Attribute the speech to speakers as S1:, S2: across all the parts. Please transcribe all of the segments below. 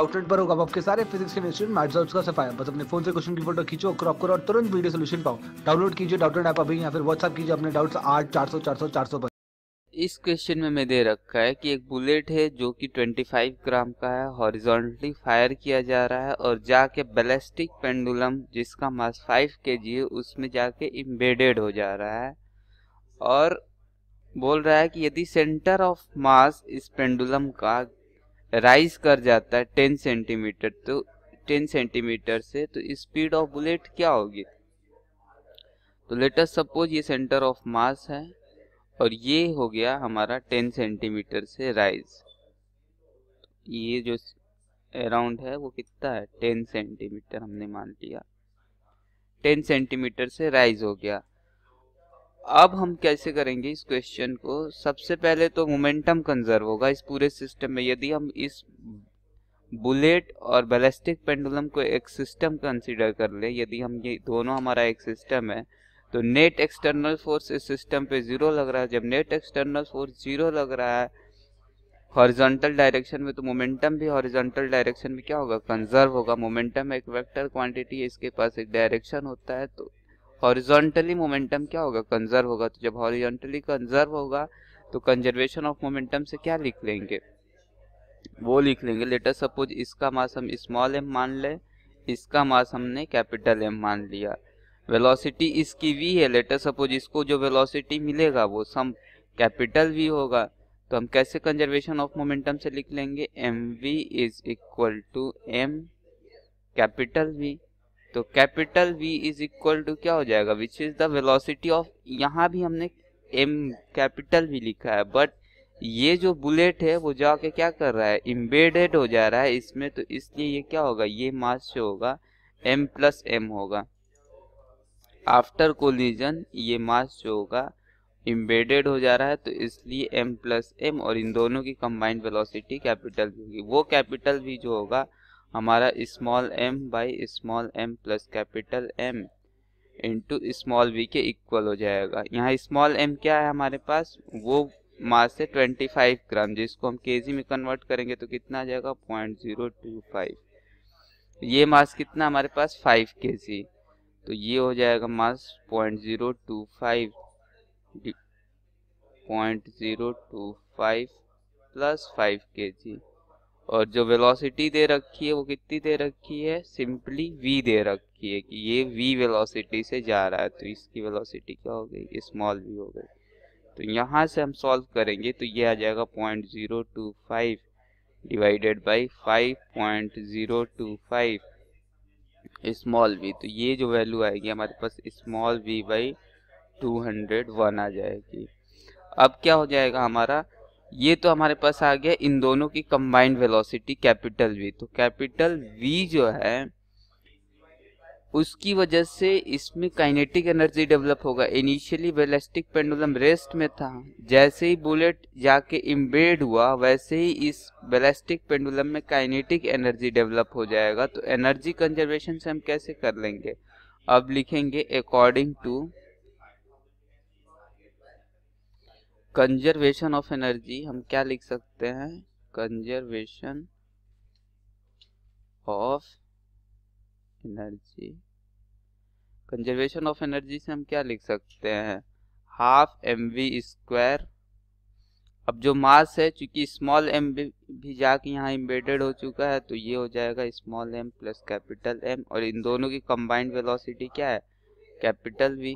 S1: outlet पर होगा आपके सारे फिजिक्स केमिस्ट्री मैथ्स और उसका सफाया बस अपने फोन से क्वेश्चन की फोटो खींचो क्रॉप करो और तुरंत वीडियो सोल्यूशन पाओ डाउनलोड कीजिए डाउटलेट ऐप अभी या फिर व्हाट्सअप कीजिए अपने डाउट्स आठ चार सौ चार सौ चार सौ पर इस क्वेश्चन में मैं दे रखा है कि एक बुलेट है जो कि 25 ग्राम का है हॉरिजॉन्टली फायर किया जा रहा है और जाके बैलिस्टिक पेंडुलम जिसका मास 5 के जी है उसमें जाके इम्बेडेड हो जा रहा है और बोल रहा है कि यदि सेंटर ऑफ मास इस पेंडुलम का राइज कर जाता है टेन सेंटीमीटर तो टेन सेंटीमीटर से तो स्पीड ऑफ बुलेट क्या होगी तो लेटेस्ट सपोज ये सेंटर ऑफ मास है और ये हो गया हमारा टेन सेंटीमीटर से राइज ये जो अराउंड है वो कितना है टेन सेंटीमीटर हमने मान लिया टेन सेंटीमीटर से राइज हो गया अब हम कैसे करेंगे इस क्वेश्चन को सबसे पहले तो मोमेंटम कंजर्व होगा इस पूरे सिस्टम में यदि हम इस बुलेट और बैलिस्टिक पेंडुलम को एक सिस्टम कंसीडर कर ले यदि हम ये दोनों हमारा एक सिस्टम है तो नेट एक्सटर्नल फोर्स इस सिस्टम पे जीरो लग रहा है जब नेट एक्सटर्नल फोर्स जीरो लग रहा है हॉरिजॉन्टल डायरेक्शन में तो मोमेंटम भी हॉरिजॉन्टल डायरेक्शन में क्या होगा कंजर्व होगा मोमेंटम एक वेक्टर क्वांटिटी है इसके पास एक डायरेक्शन होता है तो हॉरिजॉन्टली मोमेंटम क्या होगा कंजर्व होगा तो जब हॉरिजॉन्टली कंजर्व होगा तो कंजर्वेशन ऑफ मोमेंटम से क्या लिख लेंगे वो लिख लेंगे लेटर सपोज इसका मास हम स्मॉल एम मान लें इसका मास हमने कैपिटल एम मान लिया वेलोसिटी इसकी वी है लेटर सपोज इसको जो वेलोसिटी मिलेगा वो सम कैपिटल वी होगा तो हम कैसे कंजर्वेशन ऑफ मोमेंटम से लिख लेंगे M V is equal to M capital V तो capital V is equal to क्या हो जाएगा which is the velocity of यहाँ भी हमने एम कैपिटल भी लिखा है बट ये जो बुलेट है वो जाके क्या कर रहा है इम्बेडेड हो जा रहा है इसमें तो इसलिए ये क्या होगा ये मास जो होगा एम प्लस एम होगा आफ्टर कोलिजन ये मास जो होगा इम्बेडेड हो जा रहा है तो इसलिए एम प्लस एम और इन दोनों की कंबाइंड वेलोसिटी कैपिटल भी होगी वो कैपिटल भी जो होगा हमारा small M by small M plus capital M into small V के इक्वल हो जाएगा यहाँ स्मॉल एम क्या है हमारे पास वो मास है 25 ग्राम जिसको हम के में कन्वर्ट करेंगे तो कितना आ जाएगा पॉइंट जीरो टू फाइव ये मास कितना हमारे पास 5 के तो ये हो जाएगा mass point zero two five point zero two five plus five K G और जो वेलोसिटी दे रखी है वो कितनी दे रखी है सिंपली v दे रखी है कि ये v वेलोसिटी से जा रहा है तो इसकी वेलोसिटी क्या हो गई स्मॉल v हो गई तो यहाँ से हम सॉल्व करेंगे तो ये आ जाएगा point zero two five divided by five point zero two five small v तो ये जो वैल्यू आएगी हमारे पास small v by two hundred one आ जाएगी अब क्या हो जाएगा हमारा ये तो हमारे पास आ गया इन दोनों की कंबाइंड वेलोसिटी कैपिटल वी तो कैपिटल वी जो है उसकी वजह से इसमें काइनेटिक एनर्जी डेवलप होगा इनिशियली बेलेस्टिक पेंडुलम रेस्ट में था जैसे ही बुलेट जाके इम्बेड हुआ वैसे ही इस बेलेस्टिक पेंडुलम में काइनेटिक एनर्जी डेवलप हो जाएगा तो एनर्जी कंजर्वेशन से हम कैसे कर लेंगे अब लिखेंगे according to conservation of energy हम क्या लिख सकते हैं conservation of energy conservation of energy से हम क्या लिख सकते हैं हाफ एम वी स्क्वायर अब जो मास है चूंकि स्मॉल एम भी जाके यहाँ इम्बेडेड हो चुका है तो ये हो जाएगा small M plus capital M और इन दोनों की कंबाइंड वेलोसिटी क्या है capital V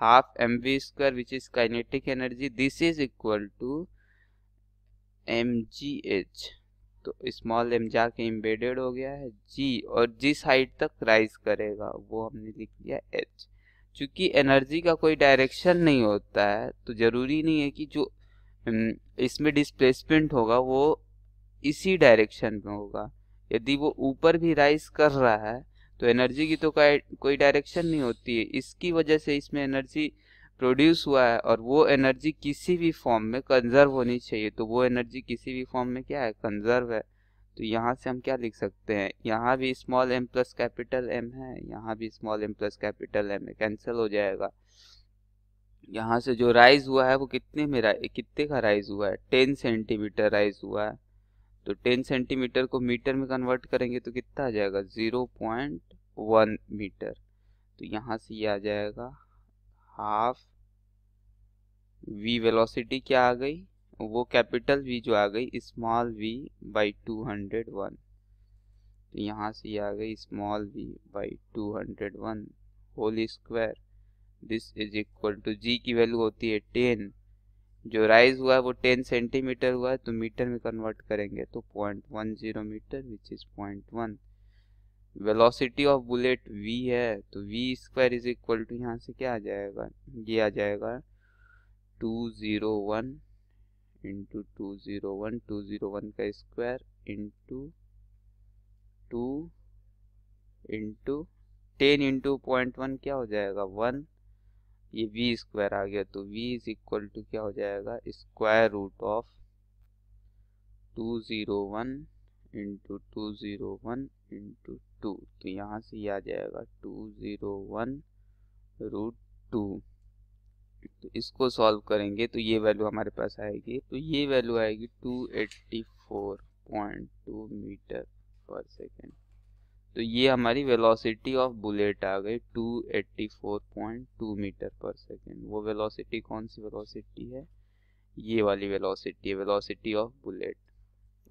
S1: half mv square which is kinetic energy this is equal to mgh तो स्मॉल एम जाके इम्बेडेड हो गया है जी और जिस हाइट तक राइज करेगा वो हमने लिख लिया एच चूंकि एनर्जी का कोई डायरेक्शन नहीं होता है तो ज़रूरी नहीं है कि जो हम्म, इसमें डिस्प्लेसमेंट होगा वो इसी डायरेक्शन में होगा यदि वो ऊपर भी राइज कर रहा है तो एनर्जी की तो कोई डायरेक्शन नहीं होती है इसकी वजह से इसमें एनर्जी प्रोड्यूस हुआ है और वो एनर्जी किसी भी फॉर्म में कंजर्व होनी चाहिए तो वो एनर्जी किसी भी फॉर्म में क्या है कंजर्व है तो यहाँ से हम क्या लिख सकते हैं यहाँ भी small M plus capital M है यहाँ भी small M plus capital M है कैंसिल हो जाएगा यहाँ से जो राइज हुआ है वो कितने में कितने का राइज हुआ है टेन सेंटीमीटर राइज हुआ है तो टेन सेंटीमीटर को मीटर में कन्वर्ट करेंगे तो कितना आ जाएगा ज़ीरो पॉइंट वन मीटर तो यहाँ से ये आ जाएगा हाफ वी वेलोसिटी क्या आ गई वो कैपिटल वी जो आ गई small V by two hundred one तो यहाँ से ये आ गई small V by two hundred one whole square this is equal to G की वैल्यू होती है टेन जो राइज हुआ है वो टेन सेंटीमीटर हुआ है तो मीटर में कन्वर्ट करेंगे तो point one zero metre which is point one velocity of bullet V है तो V square is equal to यहाँ से क्या आ जाएगा ये आ जाएगा two zero one into two zero one two zero one का square into two into ten into point one क्या हो जाएगा वन ये वी स्क्वायर आ गया तो वी इज इक्वल टू क्या हो जाएगा square root of two zero one into two zero one into two तो यहाँ से ये आ जाएगा two zero one root two तो इसको सॉल्व करेंगे तो ये वैल्यू हमारे पास आएगी तो ये वैल्यू आएगी two eighty four point two metre per second तो ये हमारी वेलोसिटी ऑफ बुलेट आ गई 284.2 मीटर पर सेकेंड वो वेलोसिटी कौन सी वेलोसिटी है ये वाली वेलोसिटी है वेलोसिटी ऑफ बुलेट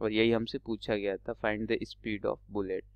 S1: और यही हमसे पूछा गया था find the speed of bullet